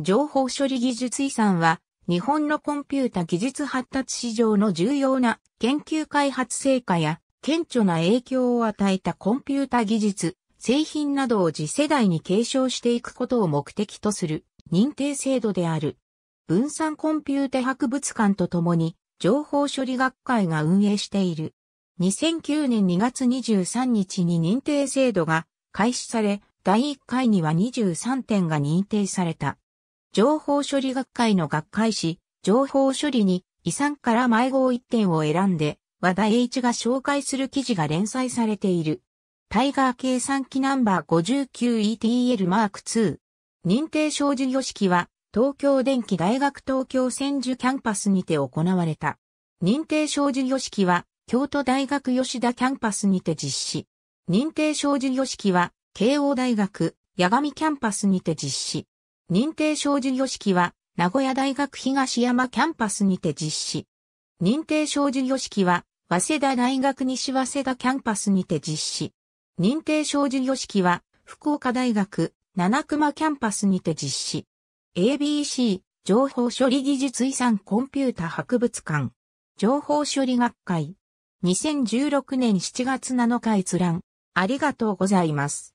情報処理技術遺産は、日本のコンピュータ技術発達市場の重要な研究開発成果や、顕著な影響を与えたコンピュータ技術、製品などを次世代に継承していくことを目的とする認定制度である。分散コンピュータ博物館とともに情報処理学会が運営している。2009年2月23日に認定制度が開始され、第1回には23点が認定された。情報処理学会の学会誌、情報処理に遺産から迷子1点を選んで、和田栄一が紹介する記事が連載されている。タイガー計算機ナンバー 59ETL マーク2認定賞授業式は、東京電機大学東京千住キャンパスにて行われた。認定賞授業式は、京都大学吉田キャンパスにて実施。認定賞授業式は、慶応大学、八神キャンパスにて実施。認定証授業式は、名古屋大学東山キャンパスにて実施。認定証授業式は、早稲田大学西早稲田キャンパスにて実施。認定証授業式は、福岡大学七熊キャンパスにて実施。ABC 情報処理技術遺産コンピュータ博物館情報処理学会2016年7月7日閲覧ありがとうございます。